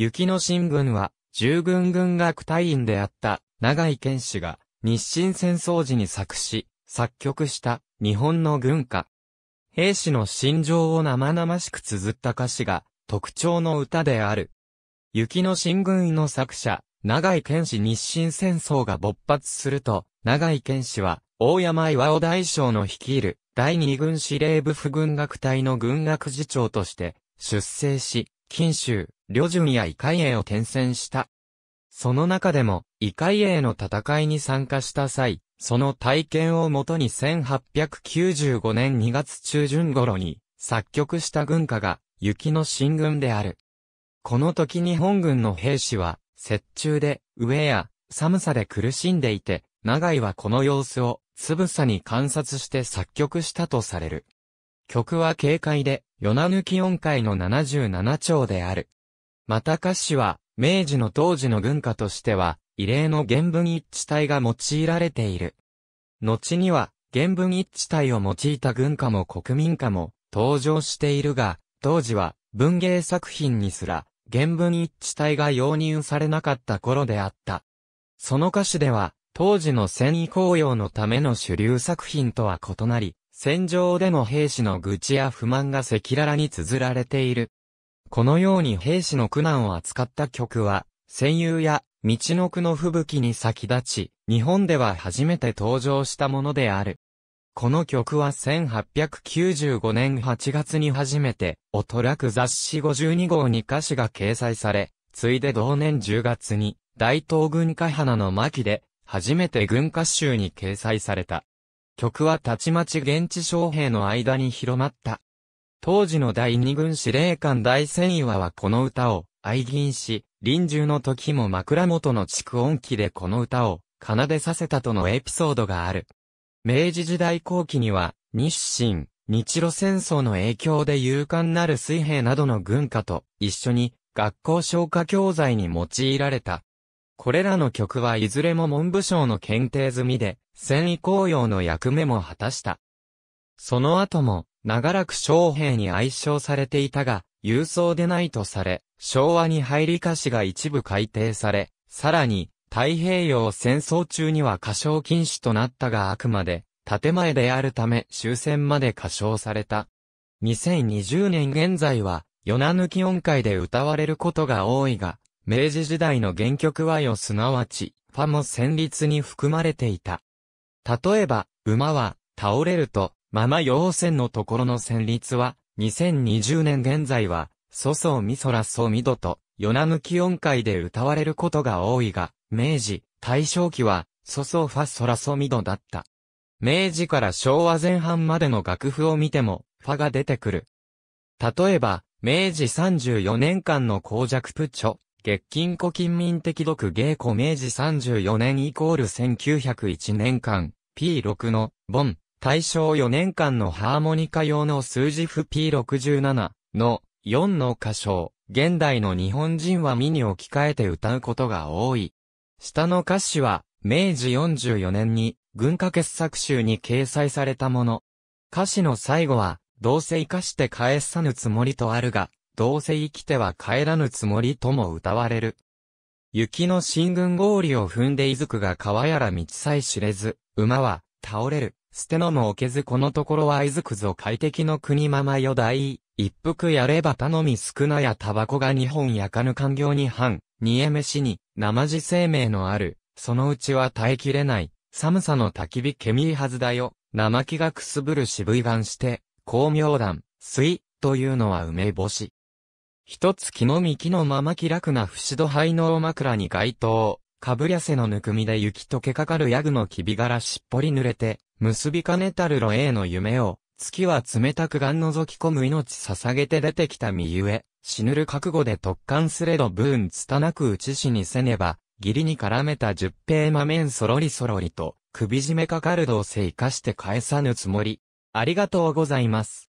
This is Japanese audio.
雪の新軍は、従軍軍学隊員であった長井健氏が日清戦争時に作詞、作曲した日本の軍歌。兵士の心情を生々しく綴った歌詞が特徴の歌である。雪の新軍の作者、長井健氏日清戦争が勃発すると、長井健氏は大山岩尾大将の率いる第二軍司令部副軍学隊の軍学次長として出征し、金州、旅順や異界営を転戦した。その中でも、異界営の戦いに参加した際、その体験をもとに1895年2月中旬頃に、作曲した軍歌が、雪の進軍である。この時日本軍の兵士は、雪中で、上や、寒さで苦しんでいて、長井はこの様子を、つぶさに観察して作曲したとされる。曲は軽快で、夜な抜き音階の77丁である。また歌詞は、明治の当時の文化としては、異例の原文一致体が用いられている。後には、原文一致体を用いた文化も国民化も登場しているが、当時は文芸作品にすら原文一致体が容認されなかった頃であった。その歌詞では、当時の戦意紅葉のための主流作品とは異なり、戦場での兵士の愚痴や不満が赤裸々に綴られている。このように兵士の苦難を扱った曲は、戦友や道の句の吹雪に先立ち、日本では初めて登場したものである。この曲は1895年8月に初めて、おとらく雑誌52号に歌詞が掲載され、ついで同年10月に、大東軍歌花の巻で、初めて軍歌集に掲載された。曲はたちまち現地将兵の間に広まった。当時の第二軍司令官大戦。岩はこの歌を愛吟し、臨終の時も枕元の蓄音機でこの歌を奏でさせたとのエピソードがある。明治時代後期には、日清、日露戦争の影響で勇敢なる水兵などの軍歌と一緒に学校消化教材に用いられた。これらの曲はいずれも文部省の検定済みで、戦意公用の役目も果たした。その後も、長らく将兵に愛称されていたが、郵送でないとされ、昭和に入り歌詞が一部改定され、さらに、太平洋戦争中には歌唱禁止となったがあくまで、建前であるため終戦まで歌唱された。2020年現在は、夜な抜き音階で歌われることが多いが、明治時代の原曲和よすなわち、ファも旋律に含まれていた。例えば、馬は、倒れると、まま陽線のところの旋律は、2020年現在は、そそみそらそみどと、夜な抜き音階で歌われることが多いが、明治、大正期は、そそファそらそみどだった。明治から昭和前半までの楽譜を見ても、ファが出てくる。例えば、明治34年間の公爵プチョ、月金古金民的読芸古明治34年イコール1901年間、P6 の、ボン、大正4年間のハーモニカ用の数字符 P67 の4の歌唱、現代の日本人はミに置き換えて歌うことが多い。下の歌詞は、明治44年に、文化傑作集に掲載されたもの。歌詞の最後は、どうせ生かして返さぬつもりとあるが、どうせ生きては帰らぬつもりとも歌われる。雪の進軍氷を踏んでいずくが川やら道さえ知れず、馬は倒れる。捨てのも置けずこのところはいずくぞ快適の国ままよ大。一服やれば頼み少なやタバコが二本焼かぬ環境に反、煮え飯に、生地生命のある、そのうちは耐えきれない、寒さの焚き火煙はずだよ、生木がくすぶる渋い眼して、光明弾、水、というのは梅干し。一つ木の幹のまま気楽な節度灰の枕に該当。かぶりせのぬくみで雪溶けかかるヤグのきび柄しっぽり濡れて、結びかねたる露影の夢を、月は冷たくがん覗き込む命捧げて出てきた身ゆえ、死ぬる覚悟で突貫すれどブーンつたなく打ち死にせねば、義理に絡めた十平まめんそろりそろりと、首締めかかるどうせ生かして返さぬつもり。ありがとうございます。